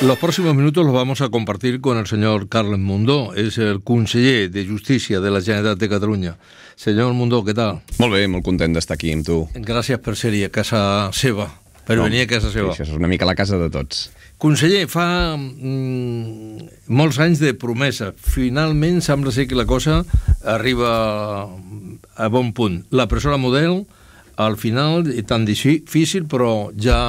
Los próximos minutos los vamos a compartir con el señor Carles Mundó, és el conseller de Justícia de la Generalitat de Catalunya. Senyor Mundó, què tal? Molt bé, molt content d'estar aquí amb tu. Gràcies per ser-hi a casa seva, per no, venir a casa seva. Això és una mica la casa de tots. Conseller, fa mm, molts anys de promesa. Finalment sembla ser que la cosa arriba a bon punt. La persona model, al final, tan difícil, però ja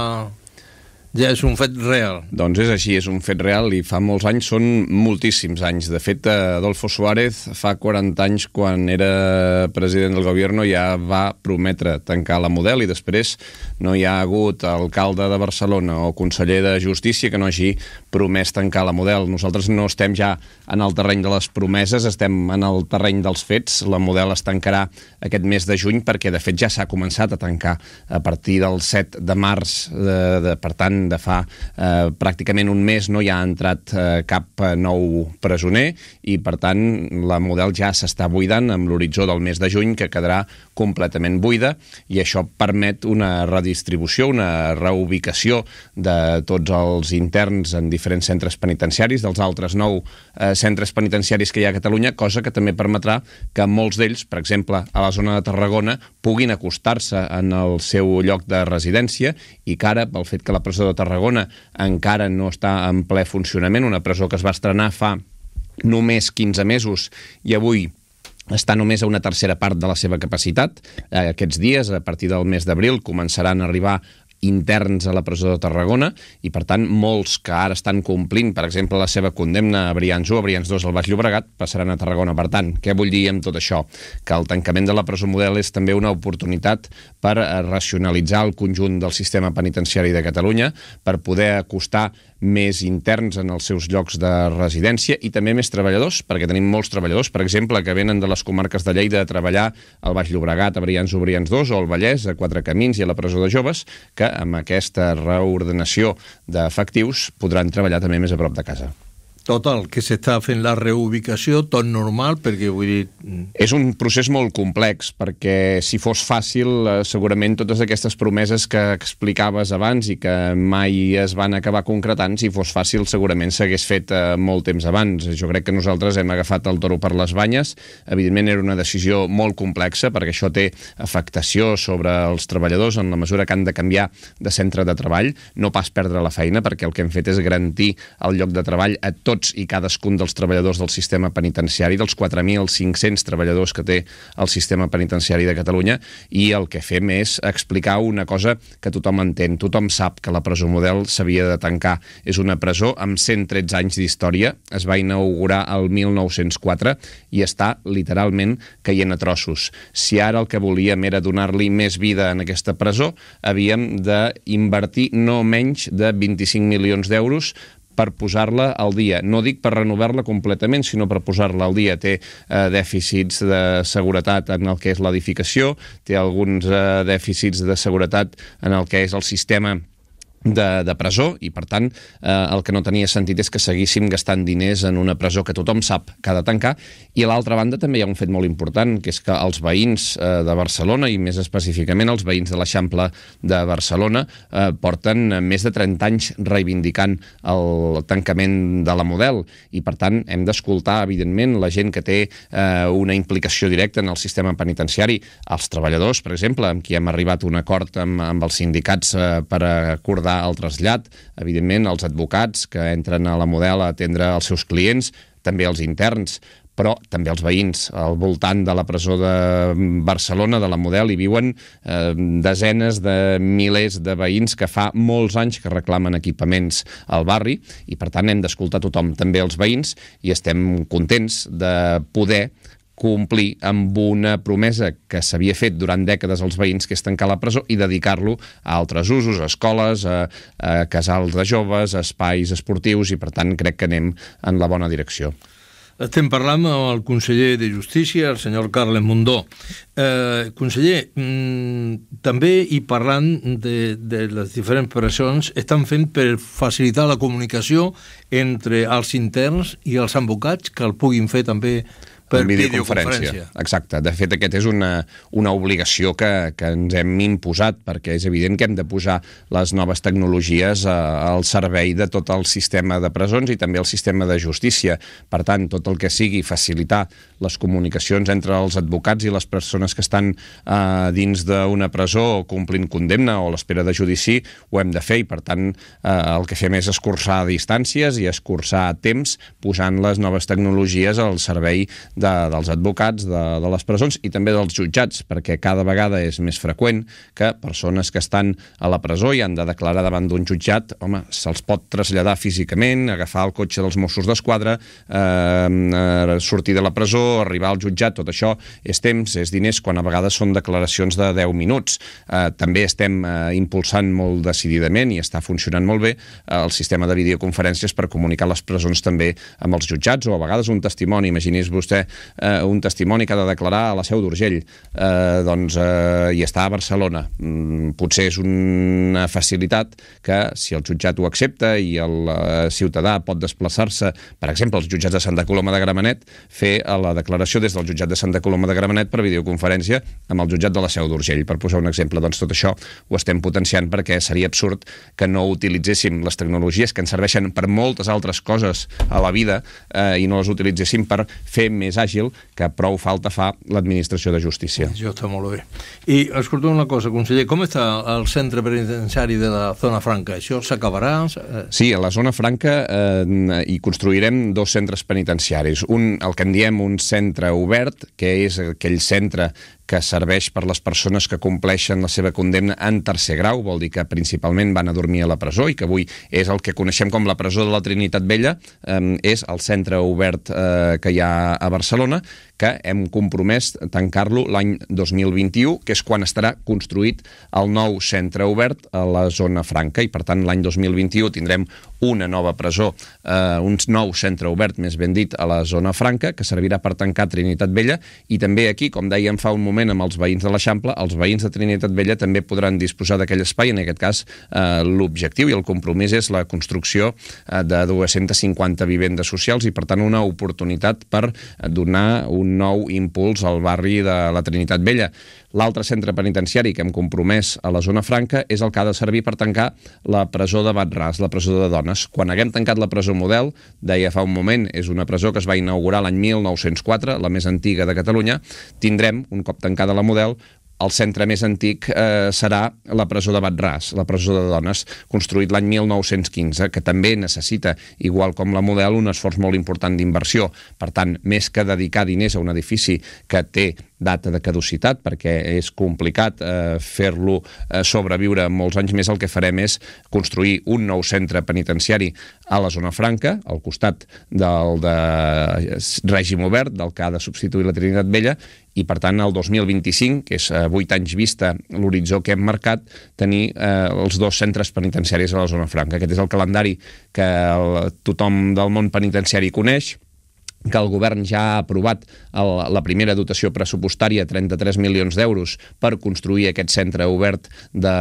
ja és un fet real. Doncs és així, és un fet real i fa molts anys, són moltíssims anys. De fet, Adolfo Suárez fa 40 anys, quan era president del govern, ja va prometre tancar la model i després no hi ha hagut alcalde de Barcelona o conseller de Justícia que no hagi promès tancar la model. Nosaltres no estem ja en el terreny de les promeses, estem en el terreny dels fets. La model es tancarà aquest mes de juny perquè, de fet, ja s'ha començat a tancar a partir del 7 de març. De, eh, de, per tant, moment de fa eh, pràcticament un mes no hi ha entrat eh, cap eh, nou presoner i, per tant, la model ja s'està buidant amb l'horitzó del mes de juny que quedarà completament buida i això permet una redistribució, una reubicació de tots els interns en diferents centres penitenciaris, dels altres nou eh, centres penitenciaris que hi ha a Catalunya, cosa que també permetrà que molts d'ells, per exemple, a la zona de Tarragona, puguin acostar-se en el seu lloc de residència i que ara, pel fet que la presó de Tarragona encara no està en ple funcionament, una presó que es va estrenar fa només 15 mesos i avui està només a una tercera part de la seva capacitat. Eh, aquests dies, a partir del mes d'abril, començaran a arribar interns a la presó de Tarragona i, per tant, molts que ara estan complint, per exemple, la seva condemna a Brians 1 a Brians 2 al Baix Llobregat passaran a Tarragona. Per tant, què vull dir amb tot això? Que el tancament de la presó model és també una oportunitat per eh, racionalitzar el conjunt del sistema penitenciari de Catalunya, per poder acostar més interns en els seus llocs de residència i també més treballadors, perquè tenim molts treballadors, per exemple, que venen de les comarques de Lleida a treballar al Baix Llobregat, a Brians Obrians 2 o al Vallès, a Quatre Camins i a la Presó de Joves, que amb aquesta reordenació d'efectius podran treballar també més a prop de casa. Total, que s'està fent la reubicació, tot normal, perquè vull dir... Mm. És un procés molt complex, perquè si fos fàcil, eh, segurament totes aquestes promeses que explicaves abans i que mai es van acabar concretant, si fos fàcil, segurament s'hagués fet eh, molt temps abans. Jo crec que nosaltres hem agafat el toro per les banyes. Evidentment era una decisió molt complexa, perquè això té afectació sobre els treballadors en la mesura que han de canviar de centre de treball, no pas perdre la feina, perquè el que hem fet és garantir el lloc de treball a tots tots i cadascun dels treballadors del sistema penitenciari, dels 4.500 treballadors que té el sistema penitenciari de Catalunya, i el que fem és explicar una cosa que tothom entén. Tothom sap que la presó model s'havia de tancar. És una presó amb 113 anys d'història, es va inaugurar el 1904 i està literalment caient a trossos. Si ara el que volíem era donar-li més vida en aquesta presó, havíem d'invertir no menys de 25 milions d'euros per posar-la al dia. No dic per renovar-la completament, sinó per posar-la al dia. Té eh, dèficits de seguretat en el que és l'edificació, té alguns eh, dèficits de seguretat en el que és el sistema de, de presó i, per tant, eh, el que no tenia sentit és que seguíssim gastant diners en una presó que tothom sap que ha de tancar. I a l'altra banda també hi ha un fet molt important, que és que els veïns eh, de Barcelona, i més específicament els veïns de l'Eixample de Barcelona, eh, porten més de 30 anys reivindicant el tancament de la model i, per tant, hem d'escoltar, evidentment, la gent que té eh, una implicació directa en el sistema penitenciari, els treballadors, per exemple, amb qui hem arribat un acord amb, amb els sindicats eh, per acordar abordar el trasllat, evidentment els advocats que entren a la model a atendre els seus clients, també els interns, però també els veïns. Al voltant de la presó de Barcelona, de la Model, hi viuen eh, desenes de milers de veïns que fa molts anys que reclamen equipaments al barri i, per tant, hem d'escoltar tothom, també els veïns, i estem contents de poder eh, complir amb una promesa que s'havia fet durant dècades als veïns, que és tancar la presó i dedicar-lo a altres usos, a escoles, a, a casals de joves, a espais esportius, i per tant crec que anem en la bona direcció. Estem parlant amb el conseller de Justícia, el senyor Carles Mundó. Eh, conseller, mm, també i parlant de, de les diferents pressions, estan fent per facilitar la comunicació entre els interns i els advocats que el puguin fer també per videoconferència. Exacte. De fet, aquest és una, una obligació que, que ens hem imposat, perquè és evident que hem de posar les noves tecnologies a, eh, al servei de tot el sistema de presons i també el sistema de justícia. Per tant, tot el que sigui facilitar les comunicacions entre els advocats i les persones que estan eh, dins d'una presó complint condemna o l'espera de judici, ho hem de fer i, per tant, eh, el que fem és escurçar distàncies i escurçar temps posant les noves tecnologies al servei de, dels advocats, de, de les presons i també dels jutjats, perquè cada vegada és més freqüent que persones que estan a la presó i han de declarar davant d'un jutjat, home, se'ls pot traslladar físicament, agafar el cotxe dels Mossos d'Esquadra, eh, eh sortir de la presó, arribar al jutjat, tot això és temps, és diners, quan a vegades són declaracions de 10 minuts. Eh, també estem eh, impulsant molt decididament i està funcionant molt bé eh, el sistema de videoconferències per comunicar les presons també amb els jutjats o a vegades un testimoni. Imagini's vostè eh, un testimoni que ha de declarar a la seu d'Urgell, eh, doncs, eh, i està a Barcelona. Mm, potser és una facilitat que, si el jutjat ho accepta i el eh, ciutadà pot desplaçar-se, per exemple, els jutjats de Santa Coloma de Gramenet, fer eh, la declaració des del jutjat de Santa Coloma de Gramenet per videoconferència amb el jutjat de la seu d'Urgell. Per posar un exemple, doncs tot això ho estem potenciant perquè seria absurd que no utilitzéssim les tecnologies que ens serveixen per moltes altres coses a la vida eh, i no les utilitzéssim per fer més àgil que prou falta fa l'administració de justícia. Jo està molt bé. I escolta una cosa, conseller, com està el centre penitenciari de la zona franca? Això s'acabarà? Sí, a la zona franca eh, hi construirem dos centres penitenciaris. Un, el que en diem un centre obert, que és aquell centre que serveix per les persones que compleixen la seva condemna en tercer grau, vol dir que principalment van a dormir a la presó i que avui és el que coneixem com la presó de la Trinitat Vella, eh, és el centre obert eh, que hi ha a Barcelona, que hem compromès tancar-lo l'any 2021, que és quan estarà construït el nou centre obert a la zona franca, i per tant l'any 2021 tindrem una nova presó, eh, un nou centre obert, més ben dit, a la zona franca, que servirà per tancar Trinitat Vella, i també aquí, com dèiem fa un moment, moment amb els veïns de l'Eixample, els veïns de Trinitat Vella també podran disposar d'aquell espai. En aquest cas, eh, l'objectiu i el compromís és la construcció eh, de 250 vivendes socials i, per tant, una oportunitat per donar un nou impuls al barri de la Trinitat Vella. L'altre centre penitenciari que hem compromès a la zona franca és el que ha de servir per tancar la presó de Batràs, la presó de dones. Quan haguem tancat la presó model, deia fa un moment, és una presó que es va inaugurar l'any 1904, la més antiga de Catalunya, tindrem, un cop tancada la model, el centre més antic eh, serà la presó de Batràs, la presó de dones, construït l'any 1915, que també necessita, igual com la model, un esforç molt important d'inversió. Per tant, més que dedicar diners a un edifici que té data de caducitat perquè és complicat eh, fer-lo eh, sobreviure molts anys més. El que farem és construir un nou centre penitenciari a la zona franca, al costat del de eh, règim obert, del que ha de substituir la Trinitat Vella, i per tant el 2025, que és eh, 8 anys vista l'horitzó que hem marcat, tenir eh, els dos centres penitenciaris a la zona franca. Aquest és el calendari que el, tothom del món penitenciari coneix, que el govern ja ha aprovat el, la primera dotació pressupostària, 33 milions d'euros, per construir aquest centre obert de,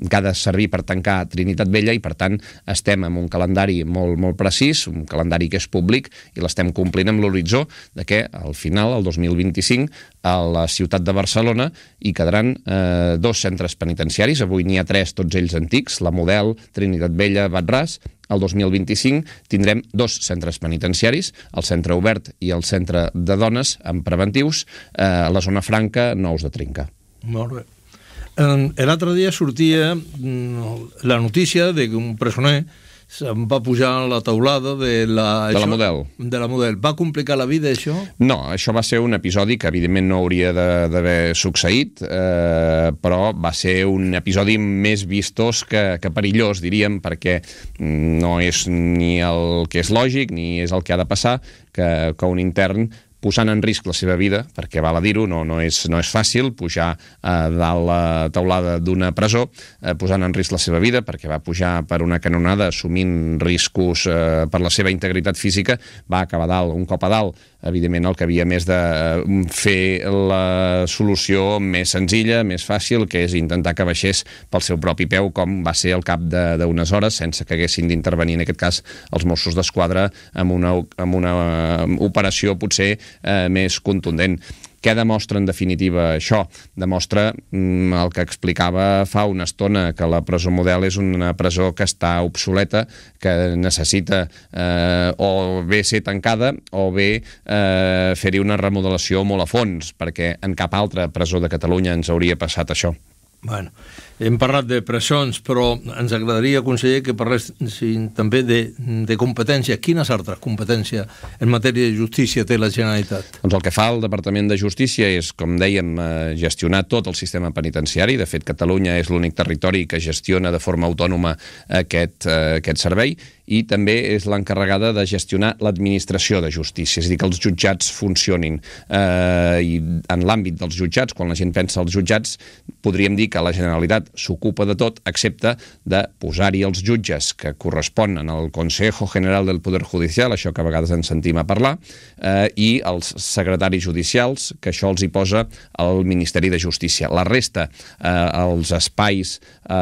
que ha de servir per tancar Trinitat Vella i, per tant, estem amb un calendari molt, molt precís, un calendari que és públic i l'estem complint amb l'horitzó de que al final, el 2025, a la ciutat de Barcelona hi quedaran eh, dos centres penitenciaris, avui n'hi ha tres, tots ells antics, la Model, Trinitat Vella, Batràs, el 2025 tindrem dos centres penitenciaris, el centre obert i el centre de dones amb preventius, eh, a la zona franca, nous de Trinca. Molt bé. L'altre dia sortia mm, la notícia de que un presoner se'n va pujar a la teulada de la... De això, la model. De la model. Va complicar la vida, això? No, això va ser un episodi que, evidentment, no hauria d'haver succeït, eh, però va ser un episodi més vistós que, que perillós, diríem, perquè no és ni el que és lògic, ni és el que ha de passar, que, que un intern posant en risc la seva vida, perquè val a dir-ho, no, no, és, no és fàcil pujar eh, dalt la teulada d'una presó, eh, posant en risc la seva vida, perquè va pujar per una canonada assumint riscos eh, per la seva integritat física, va acabar dalt, un cop a dalt, evidentment el que havia més de eh, fer la solució més senzilla, més fàcil, que és intentar que baixés pel seu propi peu, com va ser al cap d'unes hores, sense que haguessin d'intervenir, en aquest cas, els Mossos d'Esquadra amb una, amb una eh, operació potser eh, més contundent. Què demostra en definitiva això? Demostra mm, el que explicava fa una estona, que la presó model és una presó que està obsoleta, que necessita eh, o bé ser tancada o bé eh, fer-hi una remodelació molt a fons, perquè en cap altra presó de Catalunya ens hauria passat això. Bueno, hem parlat de pressions, però ens agradaria, conseller, que parlessin també de, de competències. Quines altres competències en matèria de justícia té la Generalitat? Doncs el que fa el Departament de Justícia és, com dèiem, eh, gestionar tot el sistema penitenciari. De fet, Catalunya és l'únic territori que gestiona de forma autònoma aquest, eh, aquest servei i també és l'encarregada de gestionar l'administració de justícia, és a dir, que els jutjats funcionin. Eh, I en l'àmbit dels jutjats, quan la gent pensa als jutjats, podríem dir que la Generalitat s'ocupa de tot, excepte de posar-hi els jutges que corresponen al Consejo General del Poder Judicial, això que a vegades ens sentim a parlar, eh, i els secretaris judicials, que això els hi posa el Ministeri de Justícia. La resta, eh, els espais, eh,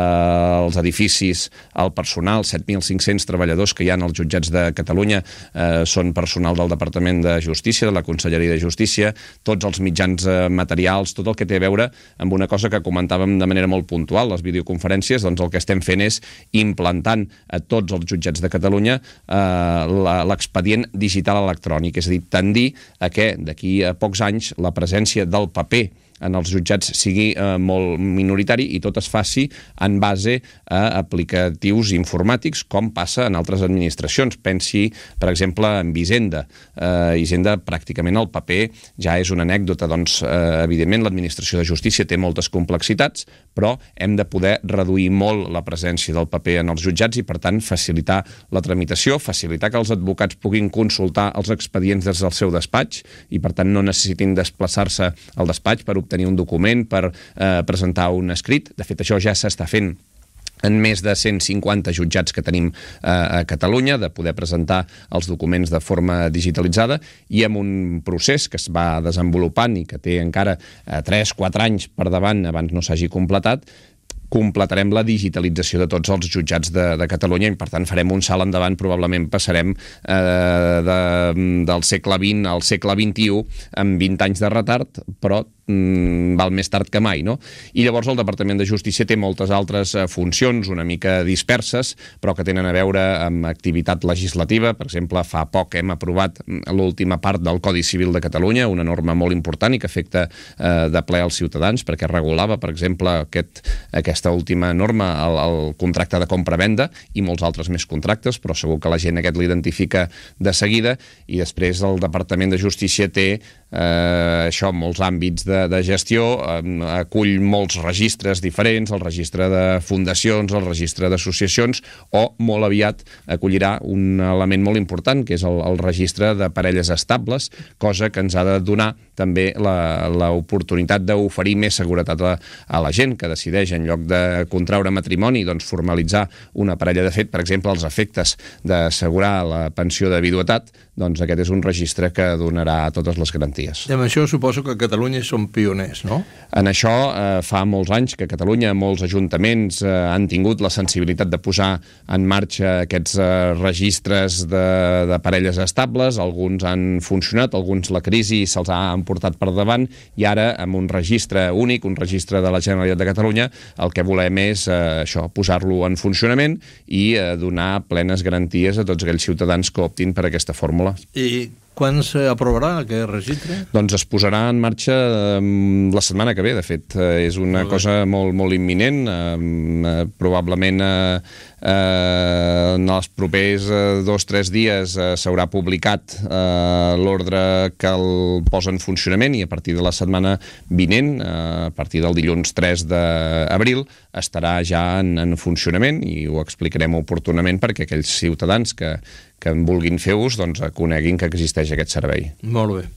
els edificis, el personal, 7.500 treballadors que hi ha als jutjats de Catalunya eh, són personal del Departament de Justícia, de la Conselleria de Justícia, tots els mitjans eh, materials, tot el que té a veure amb una cosa que comentàvem de manera molt puntual les videoconferències, doncs el que estem fent és implantant a tots els jutjats de Catalunya eh, l'expedient digital electrònic, és a dir, tendir a que d'aquí a pocs anys la presència del paper en els jutjats sigui eh, molt minoritari i tot es faci en base a aplicatius informàtics, com passa en altres administracions. Pensi, per exemple, en Hisenda. Eh, Hisenda, pràcticament el paper ja és una anècdota. Doncs, eh, evidentment, l'administració de justícia té moltes complexitats, però hem de poder reduir molt la presència del paper en els jutjats i, per tant, facilitar la tramitació, facilitar que els advocats puguin consultar els expedients des del seu despatx i, per tant, no necessitin desplaçar-se al despatx per obtenir obtenir un document, per eh, presentar un escrit. De fet, això ja s'està fent en més de 150 jutjats que tenim eh, a Catalunya, de poder presentar els documents de forma digitalitzada i amb un procés que es va desenvolupant i que té encara 3-4 eh, anys per davant abans no s'hagi completat, completarem la digitalització de tots els jutjats de, de Catalunya i, per tant, farem un salt endavant. Probablement passarem eh, de, del segle XX al segle XXI amb 20 anys de retard, però mm, val més tard que mai, no? I llavors el Departament de Justícia té moltes altres eh, funcions una mica disperses, però que tenen a veure amb activitat legislativa. Per exemple, fa poc hem aprovat mm, l'última part del Codi Civil de Catalunya, una norma molt important i que afecta eh, de ple als ciutadans, perquè regulava, per exemple, aquest, aquesta última norma, el, el contracte de compra-venda i molts altres més contractes, però segur que la gent aquest l'identifica de seguida i després el Departament de Justícia té eh, això en molts àmbits de, de gestió, eh, acull molts registres diferents, el registre de fundacions, el registre d'associacions, o molt aviat acollirà un element molt important, que és el, el registre de parelles estables, cosa que ens ha de donar també l'oportunitat d'oferir més seguretat a, a la gent que decideix, en lloc de contraure matrimoni, doncs formalitzar una parella de fet, per exemple, els efectes d'assegurar la pensió de viduetat, doncs aquest és un registre que donarà totes les garanties. I amb això suposo que Catalunya som pioners, no? En això eh, fa molts anys que Catalunya, molts ajuntaments eh, han tingut la sensibilitat de posar en marxa aquests eh, registres de, de parelles estables, alguns han funcionat, alguns la crisi se'ls ha emportat per davant i ara amb un registre únic, un registre de la Generalitat de Catalunya, el que volem és eh, això, posar-lo en funcionament i eh, donar plenes garanties a tots aquells ciutadans que optin per aquesta fórmula paraules. I quan s'aprovarà aquest registre? Doncs es posarà en marxa la setmana que ve, de fet. Eh, és una molt cosa molt, molt imminent. Eh, probablement eh, Eh, en els propers eh, dos o tres dies eh, s'haurà publicat eh, l'ordre que el posa en funcionament i a partir de la setmana vinent, eh, a partir del dilluns 3 d'abril, estarà ja en, en funcionament i ho explicarem oportunament perquè aquells ciutadans que, que en vulguin fer ús doncs, coneguin que existeix aquest servei. Molt bé.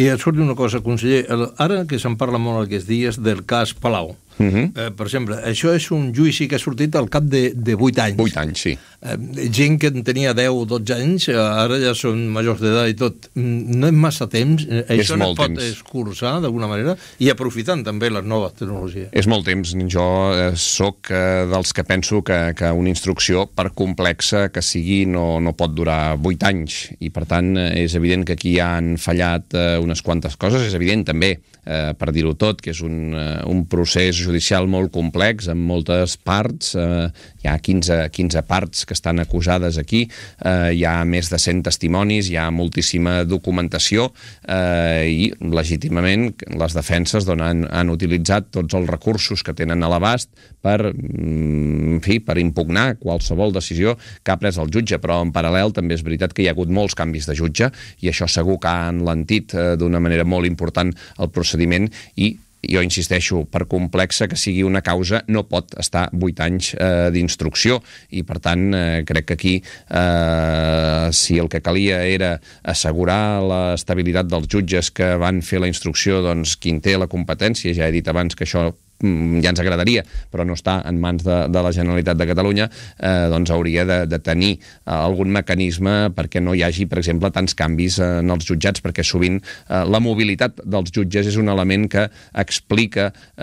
I et surt una cosa, conseller. El, ara que se'n parla molt aquests dies del cas Palau, Uh mhm. -huh. eh, per exemple, això és un juici que ha sortit al cap de, de 8 anys. 8 anys, sí. Eh, gent que en tenia 10 o 12 anys, eh, ara ja són majors d'edat i tot. Mm, no és massa temps, eh, és això no pot temps. escurçar d'alguna manera i aprofitant també les noves tecnologies. És molt temps. Jo eh, sóc eh, dels que penso que, que una instrucció, per complexa que sigui, no, no pot durar 8 anys i per tant eh, és evident que aquí han fallat eh, unes quantes coses. És evident també, eh, per dir-ho tot, que és un, un procés judicial molt complex, amb moltes parts, eh, hi ha 15, 15 parts que estan acusades aquí, eh, hi ha més de 100 testimonis, hi ha moltíssima documentació eh, i legítimament les defenses doncs, han, han utilitzat tots els recursos que tenen a l'abast per, mm, en fi, per impugnar qualsevol decisió que ha pres el jutge, però en paral·lel també és veritat que hi ha hagut molts canvis de jutge i això segur que ha enlentit eh, d'una manera molt important el procediment i jo insisteixo, per complexa que sigui una causa, no pot estar 8 anys eh, d'instrucció i per tant eh, crec que aquí eh, si el que calia era assegurar l'estabilitat dels jutges que van fer la instrucció, doncs quin té la competència, ja he dit abans que això Mm, ja ens agradaria, però no està en mans de, de la Generalitat de Catalunya, eh, doncs hauria de, de tenir eh, algun mecanisme perquè no hi hagi, per exemple, tants canvis eh, en els jutjats, perquè sovint eh, la mobilitat dels jutges és un element que explica eh,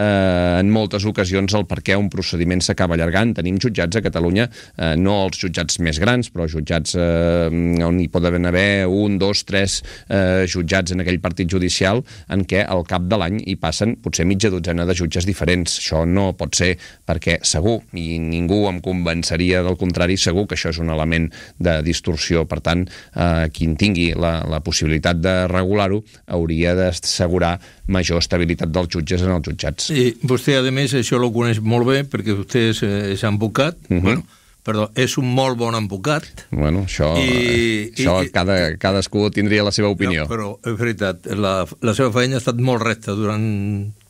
en moltes ocasions el per què un procediment s'acaba allargant. Tenim jutjats a Catalunya, eh, no els jutjats més grans, però jutjats eh, on hi pot haver un, dos, tres eh, jutjats en aquell partit judicial en què al cap de l'any hi passen potser mitja dotzena de jutges diferents diferents. Això no pot ser perquè segur, i ningú em convenceria del contrari, segur que això és un element de distorsió. Per tant, eh, qui en tingui la, la possibilitat de regular-ho hauria d'assegurar major estabilitat dels jutges en els jutjats. I vostè, a més, això ho coneix molt bé perquè vostè és, eh, és advocat. Uh mhm. -huh. bueno, perdó, és un molt bon advocat. Bueno, això, i, això i, cada, cadascú tindria la seva opinió. No, però, és veritat, la, la seva feina ha estat molt recta durant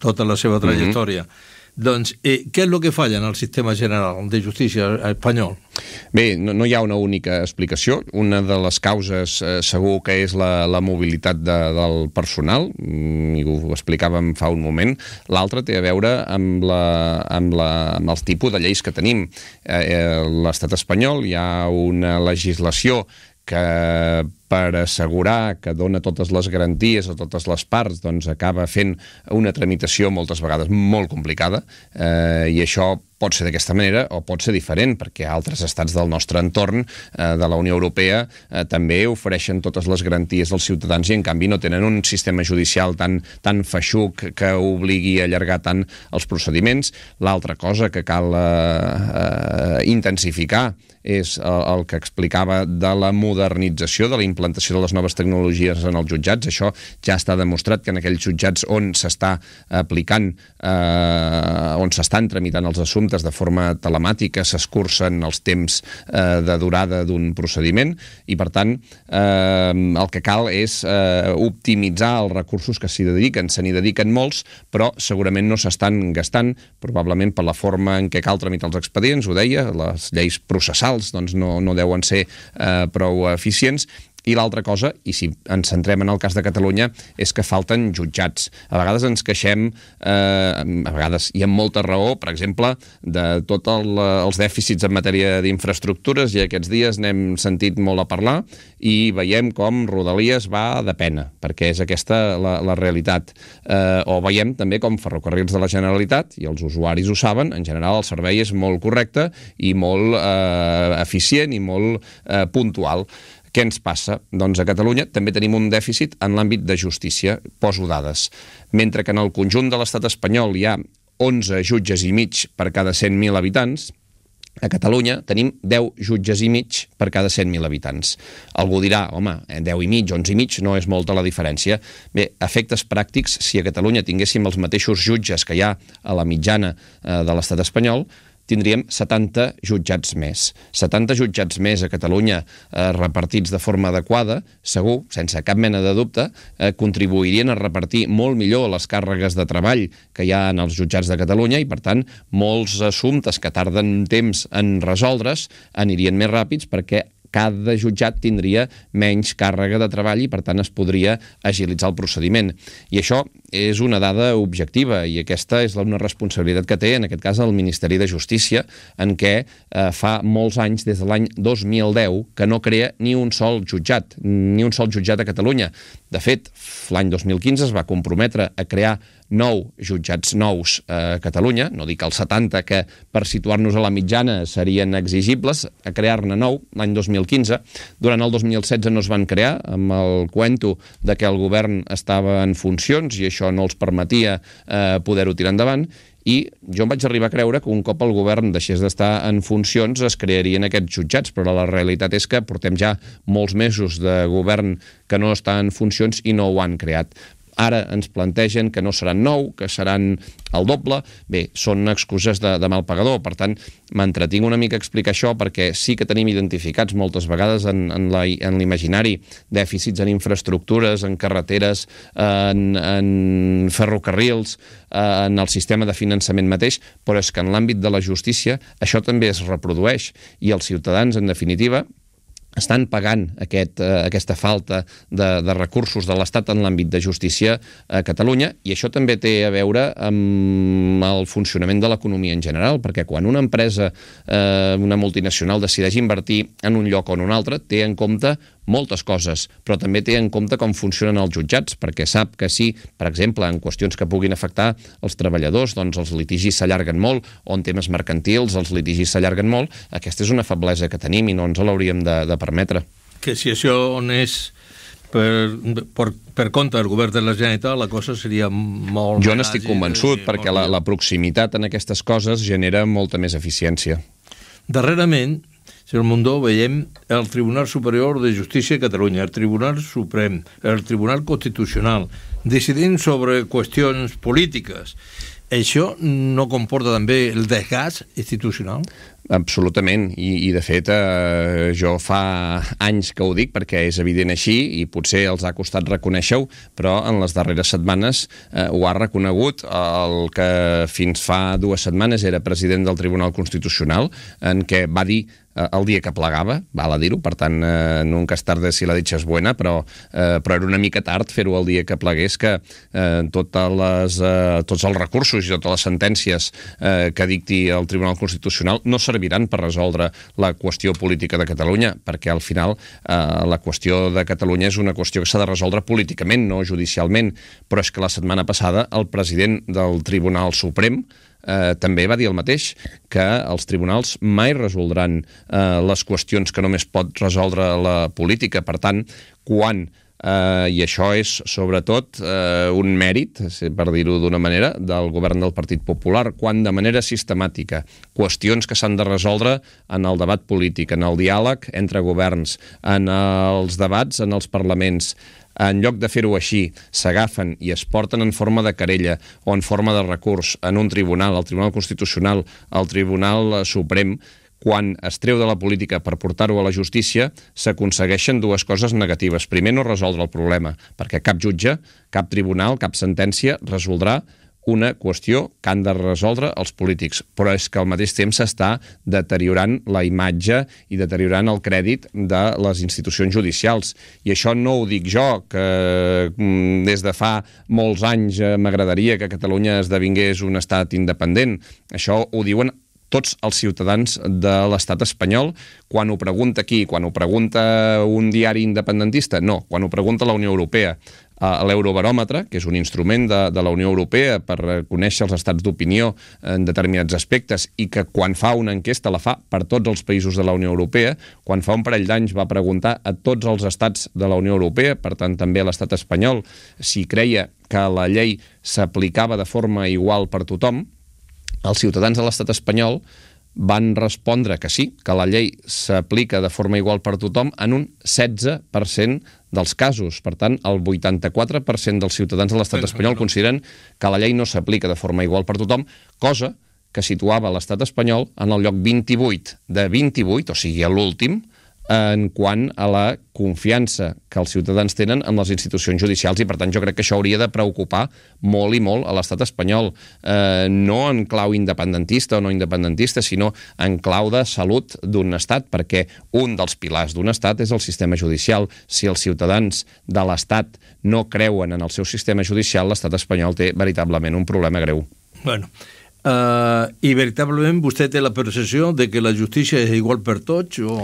tota la seva mhm. trajectòria. Mm -hmm doncs eh, què és el que falla en el sistema general de justícia espanyol? Bé, no, no hi ha una única explicació. Una de les causes eh, segur que és la, la mobilitat de, del personal, mm, i ho explicàvem fa un moment. L'altra té a veure amb, la, amb, la, amb el tipus de lleis que tenim. Eh, eh L'estat espanyol hi ha una legislació que per assegurar que dona totes les garanties a totes les parts, doncs acaba fent una tramitació moltes vegades molt complicada eh, i això pot ser d'aquesta manera o pot ser diferent, perquè altres estats del nostre entorn, eh, de la Unió Europea, eh, també ofereixen totes les garanties als ciutadans i, en canvi, no tenen un sistema judicial tan, tan feixuc que obligui a allargar tant els procediments. L'altra cosa que cal eh, eh, intensificar és el, el que explicava de la modernització de la implantació de les noves tecnologies en els jutjats. Això ja està demostrat que en aquells jutjats on s'està aplicant, eh, on s'estan tramitant els assumptes de forma telemàtica, s'escurcen els temps eh, de durada d'un procediment i, per tant, eh, el que cal és eh, optimitzar els recursos que s'hi dediquen. Se n'hi dediquen molts, però segurament no s'estan gastant, probablement per la forma en què cal tramitar els expedients, ho deia, les lleis processals doncs, no, no deuen ser eh, prou eficients i l'altra cosa, i si ens centrem en el cas de Catalunya, és que falten jutjats. A vegades ens queixem, eh, a vegades i amb molta raó, per exemple, de tots el, els dèficits en matèria d'infraestructures, i aquests dies n'hem sentit molt a parlar, i veiem com Rodalies va de pena, perquè és aquesta la, la realitat. Eh, o veiem també com Ferrocarrils de la Generalitat, i els usuaris ho saben, en general el servei és molt correcte i molt eh, eficient i molt eh, puntual. Què ens passa? Doncs a Catalunya també tenim un dèficit en l'àmbit de justícia, poso dades. Mentre que en el conjunt de l'estat espanyol hi ha 11 jutges i mig per cada 100.000 habitants, a Catalunya tenim 10 jutges i mig per cada 100.000 habitants. Algú dirà, home, 10 eh, i mig, 11 i mig, no és molta la diferència. Bé, efectes pràctics, si a Catalunya tinguéssim els mateixos jutges que hi ha a la mitjana eh, de l'estat espanyol, tindríem 70 jutjats més. 70 jutjats més a Catalunya eh, repartits de forma adequada, segur, sense cap mena de dubte, eh, contribuirien a repartir molt millor les càrregues de treball que hi ha en els jutjats de Catalunya i, per tant, molts assumptes que tarden temps en resoldre's anirien més ràpids perquè cada jutjat tindria menys càrrega de treball i, per tant, es podria agilitzar el procediment. I això és una dada objectiva i aquesta és una responsabilitat que té, en aquest cas, el Ministeri de Justícia, en què eh, fa molts anys, des de l'any 2010, que no crea ni un sol jutjat, ni un sol jutjat a Catalunya. De fet, l'any 2015 es va comprometre a crear nou jutjats nous a Catalunya, no dic els 70 que per situar-nos a la mitjana serien exigibles, a crear-ne nou l'any 2015. Durant el 2016 no es van crear, amb el cuento de que el govern estava en funcions i això no els permetia eh, poder-ho tirar endavant, i jo em vaig arribar a creure que un cop el govern deixés d'estar en funcions es crearien aquests jutjats, però la realitat és que portem ja molts mesos de govern que no està en funcions i no ho han creat. Ara ens plantegen que no seran nou, que seran el doble. Bé, són excuses de, de mal pagador. Per tant, m'entretinc una mica a explicar això perquè sí que tenim identificats moltes vegades en, en l'imaginari dèficits en infraestructures, en carreteres, en, en ferrocarrils, en el sistema de finançament mateix, però és que en l'àmbit de la justícia això també es reprodueix i els ciutadans, en definitiva, estan pagant aquest, eh, aquesta falta de, de recursos de l'Estat en l'àmbit de justícia a Catalunya i això també té a veure amb el funcionament de l'economia en general, perquè quan una empresa, eh, una multinacional, decideix invertir en un lloc o en un altre, té en compte moltes coses, però també té en compte com funcionen els jutjats, perquè sap que si, per exemple, en qüestions que puguin afectar els treballadors, doncs els litigis s'allarguen molt, o en temes mercantils els litigis s'allarguen molt, aquesta és una feblesa que tenim i no ens l'hauríem de, de permetre. Que si això on és per, per, per compte del govern de la Generalitat la cosa seria molt... Jo n'estic convençut, sí, eh, perquè la, la proximitat en aquestes coses genera molta més eficiència. Darrerament, Senyor Mundó, veiem el Tribunal Superior de Justícia de Catalunya, el Tribunal Suprem, el Tribunal Constitucional, decidint sobre qüestions polítiques. Això no comporta també el desgast institucional? Absolutament, I, i de fet eh, jo fa anys que ho dic perquè és evident així i potser els ha costat reconèixer-ho, però en les darreres setmanes eh, ho ha reconegut el que fins fa dues setmanes era president del Tribunal Constitucional, en què va dir Eh, el dia que plegava, val a dir-ho, per tant, eh, nunca es tarda si la dicha és bona, però, eh, però era una mica tard fer-ho el dia que plegués, que eh, totes les, eh, tots els recursos i totes les sentències eh, que dicti el Tribunal Constitucional no serviran per resoldre la qüestió política de Catalunya, perquè al final eh, la qüestió de Catalunya és una qüestió que s'ha de resoldre políticament, no judicialment, però és que la setmana passada el president del Tribunal Suprem, eh, també va dir el mateix, que els tribunals mai resoldran eh, les qüestions que només pot resoldre la política. Per tant, quan eh, uh, i això és sobretot eh, uh, un mèrit, per dir-ho d'una manera, del govern del Partit Popular, quan de manera sistemàtica qüestions que s'han de resoldre en el debat polític, en el diàleg entre governs, en els debats en els parlaments, Eh, en lloc de fer-ho així, s'agafen i es porten en forma de querella o en forma de recurs en un tribunal, al Tribunal Constitucional, al Tribunal eh, Suprem, quan es treu de la política per portar-ho a la justícia, s'aconsegueixen dues coses negatives. Primer, no resoldre el problema, perquè cap jutge, cap tribunal, cap sentència resoldrà una qüestió que han de resoldre els polítics, però és que al mateix temps s'està deteriorant la imatge i deteriorant el crèdit de les institucions judicials. I això no ho dic jo, que mm, des de fa molts anys eh, m'agradaria que Catalunya esdevingués un estat independent. Això ho diuen tots els ciutadans de l'estat espanyol. Quan ho pregunta aquí, quan ho pregunta un diari independentista, no, quan ho pregunta la Unió Europea, a l'eurobaròmetre, que és un instrument de, de la Unió Europea per conèixer els estats d'opinió en determinats aspectes i que quan fa una enquesta la fa per tots els països de la Unió Europea. Quan fa un parell d'anys va preguntar a tots els estats de la Unió Europea, per tant també a l'estat espanyol, si creia que la llei s'aplicava de forma igual per tothom. Els ciutadans de l'estat espanyol van respondre que sí, que la llei s'aplica de forma igual per tothom en un 16% dels casos. Per tant, el 84% dels ciutadans de l'estat espanyol consideren que la llei no s'aplica de forma igual per tothom, cosa que situava l'estat espanyol en el lloc 28 de 28, o sigui, l'últim, en quant a la confiança que els ciutadans tenen en les institucions judicials i, per tant, jo crec que això hauria de preocupar molt i molt a l'estat espanyol, eh, no en clau independentista o no independentista, sinó en clau de salut d'un estat, perquè un dels pilars d'un estat és el sistema judicial. Si els ciutadans de l'estat no creuen en el seu sistema judicial, l'estat espanyol té veritablement un problema greu. Bueno, uh, i veritablement vostè té la percepció de que la justícia és igual per tots o...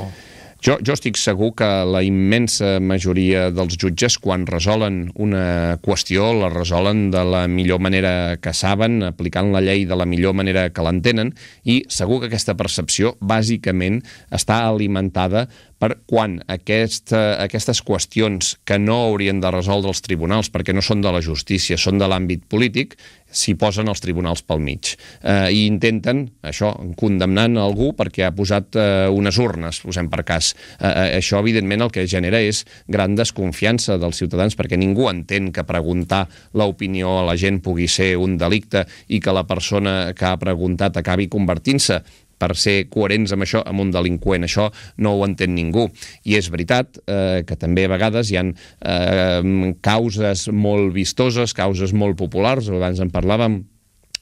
Jo, jo estic segur que la immensa majoria dels jutges, quan resolen una qüestió, la resolen de la millor manera que saben, aplicant la llei de la millor manera que l'entenen, i segur que aquesta percepció, bàsicament, està alimentada per quan aquest, aquestes qüestions que no haurien de resoldre els tribunals perquè no són de la justícia, són de l'àmbit polític, s'hi posen els tribunals pel mig. Eh, I intenten, això, condemnant algú perquè ha posat eh, unes urnes, posem per cas. Eh, eh això, evidentment, el que genera és gran desconfiança dels ciutadans perquè ningú entén que preguntar l'opinió a la gent pugui ser un delicte i que la persona que ha preguntat acabi convertint-se per ser coherents amb això, amb un delinqüent. Això no ho entén ningú. I és veritat eh, que també a vegades hi han eh, causes molt vistoses, causes molt populars, abans en parlàvem,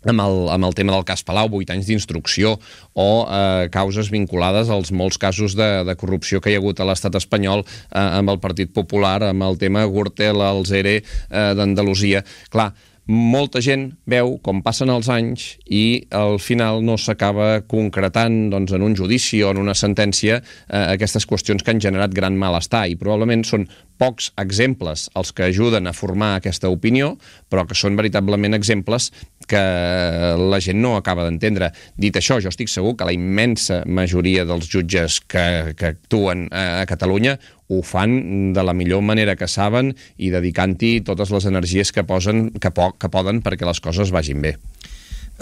amb el, amb el tema del cas Palau, 8 anys d'instrucció, o eh, causes vinculades als molts casos de, de corrupció que hi ha hagut a l'estat espanyol eh, amb el Partit Popular, amb el tema Gürtel, el Zere eh, d'Andalusia. Clar, eh, molta gent veu com passen els anys i al final no s'acaba concretant doncs, en un judici o en una sentència eh, aquestes qüestions que han generat gran malestar i probablement són pocs exemples els que ajuden a formar aquesta opinió, però que són veritablement exemples que eh, la gent no acaba d'entendre. Dit això, jo estic segur que la immensa majoria dels jutges que, que actuen eh, a Catalunya ho fan de la millor manera que saben i dedicant-hi totes les energies que, posen, que, po que poden perquè les coses vagin bé.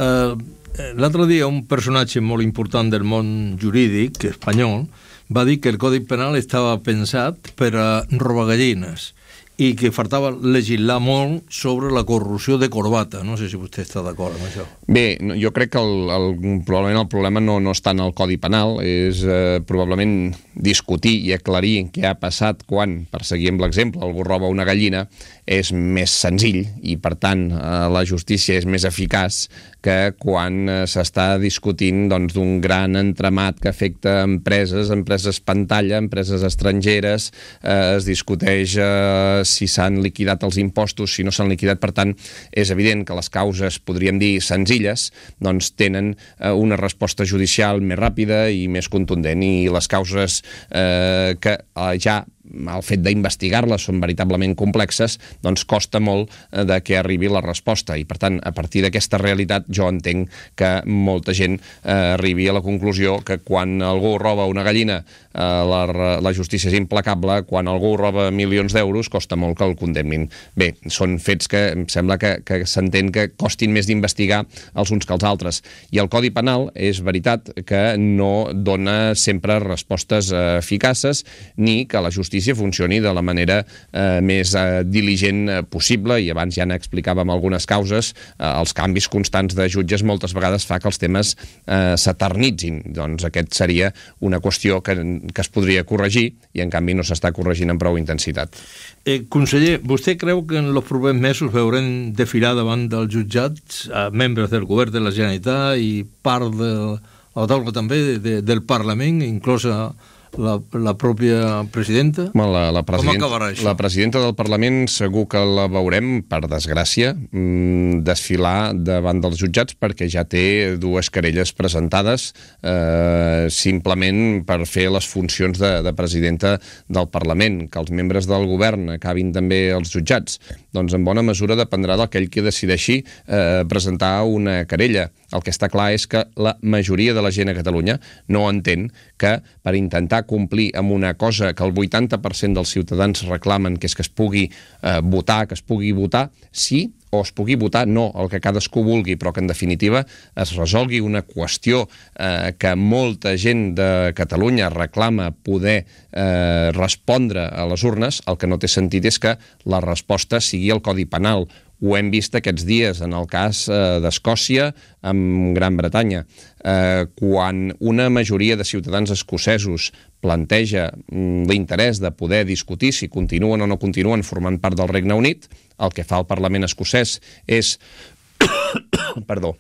Uh, L'altre dia un personatge molt important del món jurídic espanyol va dir que el Codi Penal estava pensat per a robar Uh, i que faltava legislar molt sobre la corrupció de corbata. No sé si vostè està d'acord amb això. Bé, jo crec que el, el, probablement el problema no, no està en el Codi Penal, és eh, probablement discutir i aclarir què ha passat quan, per seguir amb l'exemple, algú roba una gallina, és més senzill i, per tant, eh, la justícia és més eficaç que quan eh, s'està discutint doncs, d'un doncs, gran entramat que afecta empreses, empreses pantalla, empreses estrangeres, eh, es discuteix eh, si s'han liquidat els impostos, si no s'han liquidat. Per tant, és evident que les causes, podríem dir, senzilles, doncs tenen eh, una resposta judicial més ràpida i més contundent i les causes eh, que eh, ja el fet d'investigar-les són veritablement complexes, doncs costa molt eh, de que arribi la resposta. I, per tant, a partir d'aquesta realitat, jo entenc que molta gent eh, arribi a la conclusió que quan algú roba una gallina eh, la, la justícia és implacable, quan algú roba milions d'euros costa molt que el condemnin. Bé, són fets que em sembla que, que s'entén que costin més d'investigar els uns que els altres. I el Codi Penal és veritat que no dona sempre respostes eh, eficaces ni que la justícia justícia funcioni de la manera eh, més eh, diligent eh, possible i abans ja n'explicàvem algunes causes, eh, els canvis constants de jutges moltes vegades fa que els temes eh, s'eternitzin. Doncs aquest seria una qüestió que, que es podria corregir i en canvi no s'està corregint amb prou intensitat. Eh, conseller, vostè creu que en els propers mesos veurem defilar davant dels jutjats a eh, membres del govern de la Generalitat i part de la taula també de, de, del Parlament, inclosa la, la pròpia presidenta? Home, la, la president, Com acabarà això? La presidenta del Parlament segur que la veurem, per desgràcia, mm, desfilar davant dels jutjats perquè ja té dues querelles presentades eh, simplement per fer les funcions de, de presidenta del Parlament. Que els membres del govern acabin també els jutjats, doncs en bona mesura dependrà d'aquell que decideixi eh, presentar una querella. El que està clar és que la majoria de la gent a Catalunya no entén que per intentar complir amb una cosa que el 80% dels ciutadans reclamen, que és que es pugui eh, votar, que es pugui votar, sí o es pugui votar no, el que cadascú vulgui, però que en definitiva es resolgui una qüestió eh, que molta gent de Catalunya reclama poder eh, respondre a les urnes, el que no té sentit és que la resposta sigui el Codi Penal, ho hem vist aquests dies en el cas eh, d'Escòcia amb Gran Bretanya. Eh, quan una majoria de ciutadans escocesos planteja mm, l'interès de poder discutir si continuen o no continuen formant part del Regne Unit, el que fa el Parlament escocès és perdó,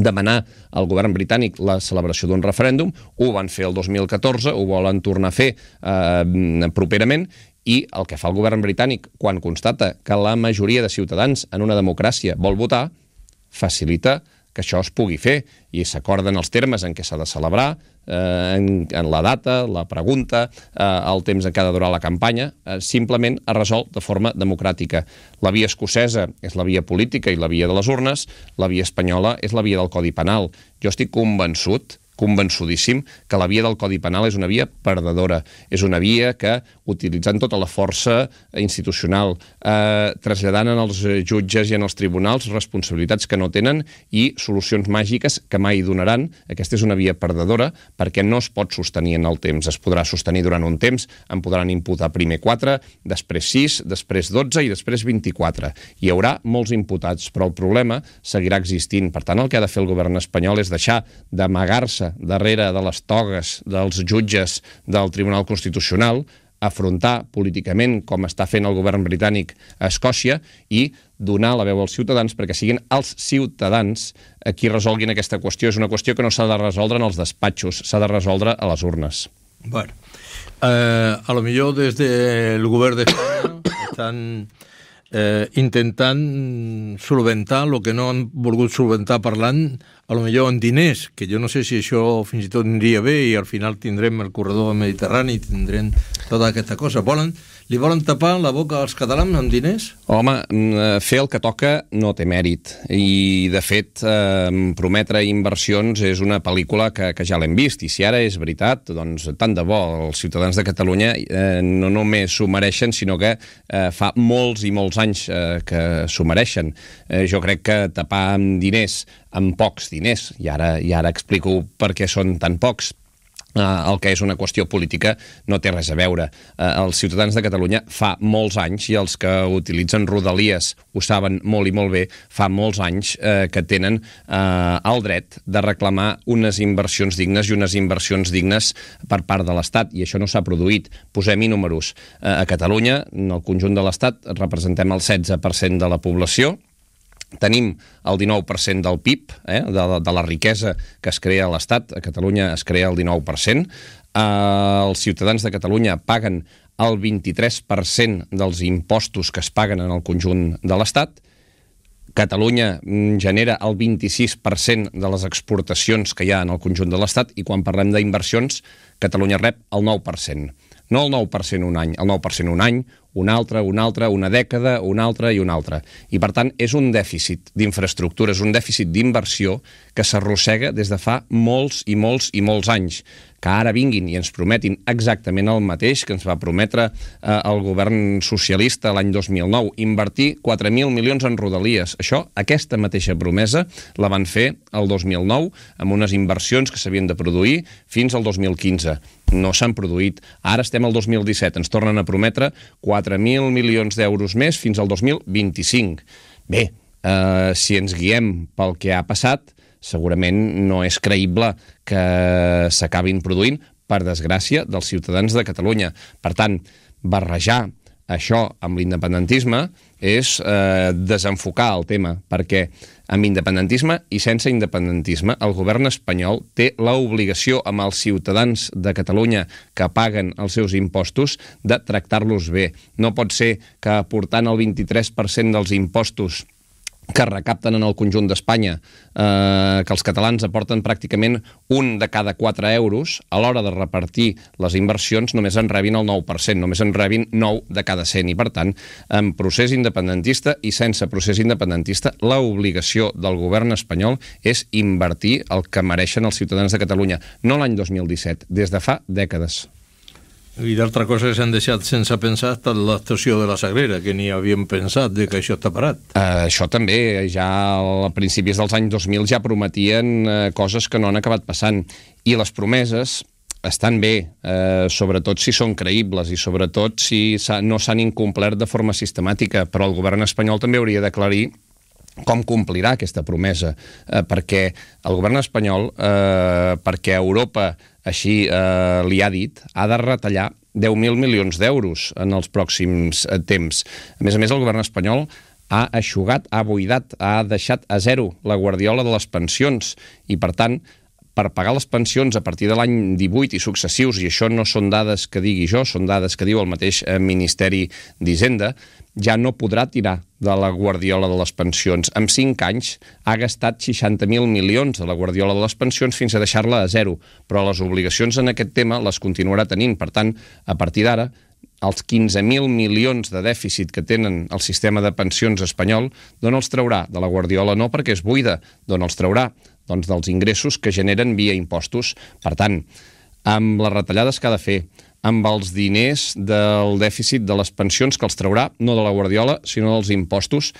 demanar al govern britànic la celebració d'un referèndum, ho van fer el 2014, ho volen tornar a fer eh, properament, i el que fa el govern britànic quan constata que la majoria de ciutadans en una democràcia vol votar, facilita que això es pugui fer i s'acorden els termes en què s'ha de celebrar, eh, en, en la data, la pregunta, eh, el temps en què ha de durar la campanya, eh, simplement es resol de forma democràtica. La via escocesa és la via política i la via de les urnes, la via espanyola és la via del Codi Penal. Jo estic convençut convençudíssim que la via del Codi Penal és una via perdedora, és una via que, utilitzant tota la força institucional, eh, traslladant en els jutges i en els tribunals responsabilitats que no tenen i solucions màgiques que mai donaran, aquesta és una via perdedora perquè no es pot sostenir en el temps. Es podrà sostenir durant un temps, en podran imputar primer 4, després 6, després 12 i després 24. Hi haurà molts imputats, però el problema seguirà existint. Per tant, el que ha de fer el govern espanyol és deixar d'amagar-se darrere de les togues dels jutges del Tribunal Constitucional, afrontar políticament, com està fent el govern britànic a Escòcia, i donar la veu als ciutadans perquè siguin els ciutadans qui resolguin aquesta qüestió. És una qüestió que no s'ha de resoldre en els despatxos, s'ha de resoldre a les urnes. Bueno, eh, a lo millor des del govern d'Espanya estan eh, intentant solventar el que no han volgut solventar parlant, a lo millor en diners, que jo no sé si això fins i tot aniria bé i al final tindrem el corredor mediterrani, tindrem tota aquesta cosa. Volen li volen tapar la boca als catalans amb diners? Home, eh, fer el que toca no té mèrit. I, de fet, eh, prometre inversions és una pel·lícula que, que ja l'hem vist. I si ara és veritat, doncs tant de bo els ciutadans de Catalunya eh, no només s'ho mereixen, sinó que eh, fa molts i molts anys eh, que s'ho mereixen. Eh, jo crec que tapar amb diners amb pocs diners, i ara, i ara explico per què són tan pocs, eh, el que és una qüestió política no té res a veure. Eh, els ciutadans de Catalunya fa molts anys, i els que utilitzen Rodalies ho saben molt i molt bé, fa molts anys eh, que tenen eh, el dret de reclamar unes inversions dignes i unes inversions dignes per part de l'Estat, i això no s'ha produït. Posem-hi números. Eh, A Catalunya, en el conjunt de l'Estat, representem el 16% de la població, Tenim el 19% del PIB, eh, de, de la riquesa que es crea a l'Estat. A Catalunya es crea el 19%. Eh, els ciutadans de Catalunya paguen el 23% dels impostos que es paguen en el conjunt de l'Estat. Catalunya mm, genera el 26% de les exportacions que hi ha en el conjunt de l'Estat i quan parlem d'inversions, Catalunya rep el 9%. No el 9% un any, el 9% un any, una altra, una altra, una dècada, una altra i una altra. I, per tant, és un dèficit d'infraestructura, és un dèficit d'inversió que s'arrossega des de fa molts i molts i molts anys que ara vinguin i ens prometin exactament el mateix que ens va prometre eh, el govern socialista l'any 2009, invertir 4.000 milions en rodalies. Això, aquesta mateixa promesa, la van fer el 2009 amb unes inversions que s'havien de produir fins al 2015 no s'han produït. Ara estem al 2017, ens tornen a prometre 4.000 milions d'euros més fins al 2025. Bé, eh, si ens guiem pel que ha passat, segurament no és creïble que s'acabin produint, per desgràcia, dels ciutadans de Catalunya. Per tant, barrejar això amb l'independentisme és eh, desenfocar el tema, perquè amb independentisme i sense independentisme el govern espanyol té l'obligació amb els ciutadans de Catalunya que paguen els seus impostos de tractar-los bé. No pot ser que portant el 23% dels impostos que recapten en el conjunt d'Espanya, eh, que els catalans aporten pràcticament un de cada 4 euros, a l'hora de repartir les inversions només en rebin el 9%, només en rebin 9 de cada 100, i per tant, en procés independentista i sense procés independentista, la obligació del govern espanyol és invertir el que mereixen els ciutadans de Catalunya, no l'any 2017, des de fa dècades. I d'altra cosa s'han deixat sense pensar hasta l'estació de la Sagrera, que ni havíem pensat de que això està parat. Uh, això també, ja a principis dels anys 2000 ja prometien uh, coses que no han acabat passant. I les promeses estan bé, eh, sobretot si són creïbles i sobretot si no s'han incomplert de forma sistemàtica, però el govern espanyol també hauria d'aclarir com complirà aquesta promesa, eh, perquè el govern espanyol, eh, perquè Europa així eh, li ha dit, ha de retallar 10.000 milions d'euros en els pròxims eh, temps. A més a més, el govern espanyol ha aixugat, ha buidat, ha deixat a zero la guardiola de les pensions i, per tant, per pagar les pensions a partir de l'any 18 i successius, i això no són dades que digui jo, són dades que diu el mateix eh, Ministeri d'Hisenda, ja no podrà tirar de la guardiola de les pensions. En 5 anys ha gastat 60.000 milions de la guardiola de les pensions fins a deixar-la a zero, però les obligacions en aquest tema les continuarà tenint. Per tant, a partir d'ara, els 15.000 milions de dèficit que tenen el sistema de pensions espanyol, d'on els traurà? De la Guardiola no, perquè és buida. D'on els traurà? doncs, dels ingressos que generen via impostos. Per tant, amb les retallades que ha de fer, amb els diners del dèficit de les pensions que els traurà, no de la Guardiola, sinó dels impostos,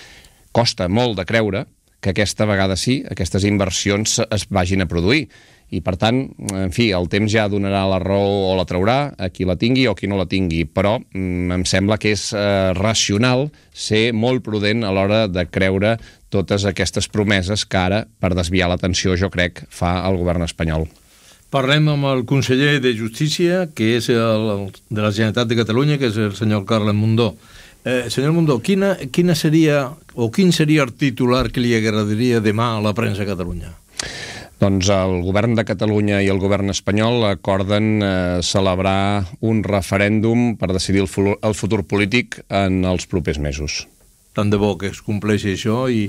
costa molt de creure que aquesta vegada sí, aquestes inversions es vagin a produir i per tant, en fi, el temps ja donarà la raó o la traurà a qui la tingui o qui no la tingui, però mm, em sembla que és eh, racional ser molt prudent a l'hora de creure totes aquestes promeses que ara, per desviar l'atenció, jo crec, fa el govern espanyol. Parlem amb el conseller de Justícia, que és el, de la Generalitat de Catalunya, que és el senyor Carles Mundó. Eh, senyor Mundó, quina, quina seria, o quin seria el titular que li agradaria demà a la premsa de Catalunya? Doncs el govern de Catalunya i el govern espanyol acorden eh, celebrar un referèndum per decidir el, el futur polític en els propers mesos. Tant de bo que es compleixi això i,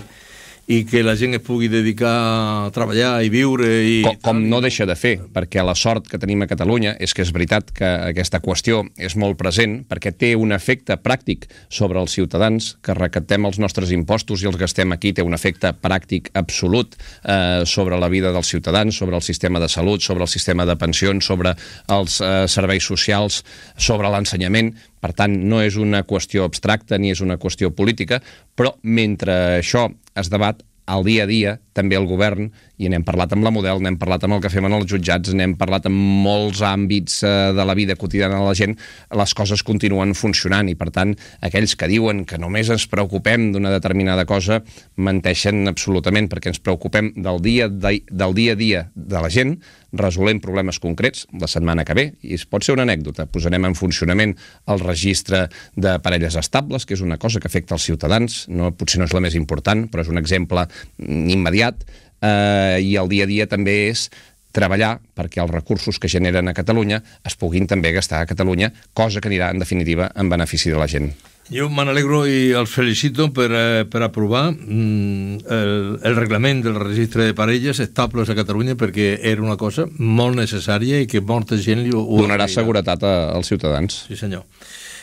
i que la gent es pugui dedicar a treballar i viure. I com, com no deixa de fer, perquè la sort que tenim a Catalunya és que és veritat que aquesta qüestió és molt present perquè té un efecte pràctic sobre els ciutadans, que recaptem els nostres impostos i els gastem aquí, té un efecte pràctic absolut eh, sobre la vida dels ciutadans, sobre el sistema de salut, sobre el sistema de pensions, sobre els eh, serveis socials, sobre l'ensenyament per tant, no és una qüestió abstracta ni és una qüestió política, però mentre això es debat, al dia a dia, també el govern, i n'hem parlat amb la Model, n'hem parlat amb el que fem en els jutjats, n'hem parlat en molts àmbits eh, de la vida quotidiana de la gent, les coses continuen funcionant i, per tant, aquells que diuen que només ens preocupem d'una determinada cosa menteixen absolutament, perquè ens preocupem del dia, de, del dia a dia de la gent, resolent problemes concrets la setmana que ve, i pot ser una anècdota. Posarem en funcionament el registre de parelles estables, que és una cosa que afecta els ciutadans, no, potser no és la més important, però és un exemple immediat, eh, i el dia a dia també és treballar perquè els recursos que generen a Catalunya es puguin també gastar a Catalunya, cosa que anirà, en definitiva, en benefici de la gent. Jo me n'alegro i els felicito per, eh, per aprovar mm, el, el reglament del registre de parelles estables a Catalunya perquè era una cosa molt necessària i que molta gent li ho... Donarà ho seguretat als ciutadans. Sí, senyor.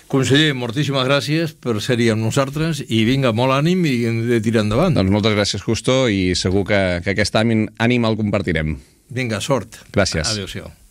Conseller, moltíssimes gràcies per ser-hi amb nosaltres i vinga, molt ànim i hem de tirar endavant. Doncs moltes gràcies, Justo, i segur que, que aquest ànim, ànim el compartirem. Vinga, sort. Gràcies. Adéu-siau.